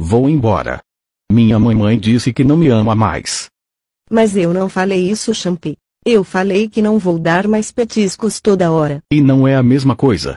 Vou embora. Minha mamãe disse que não me ama mais. Mas eu não falei isso, Champi. Eu falei que não vou dar mais petiscos toda hora. E não é a mesma coisa.